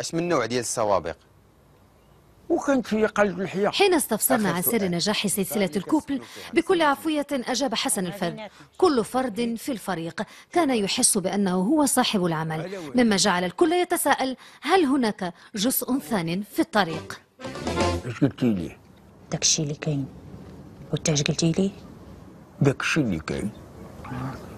اش من نوع ديال السوابق وكانت في قلب الحياة حين استفسرنا عن سر نجاح سلسلة الكوبل بكل عفوية أجاب حسن الفرد كل فرد في الفريق كان يحس بأنه هو صاحب العمل مما جعل الكل يتساءل هل هناك جزء ثان في الطريق اش قلتي لي؟ داكشي اللي كاين وانت اش قلتي لي؟ داكشي اللي كاين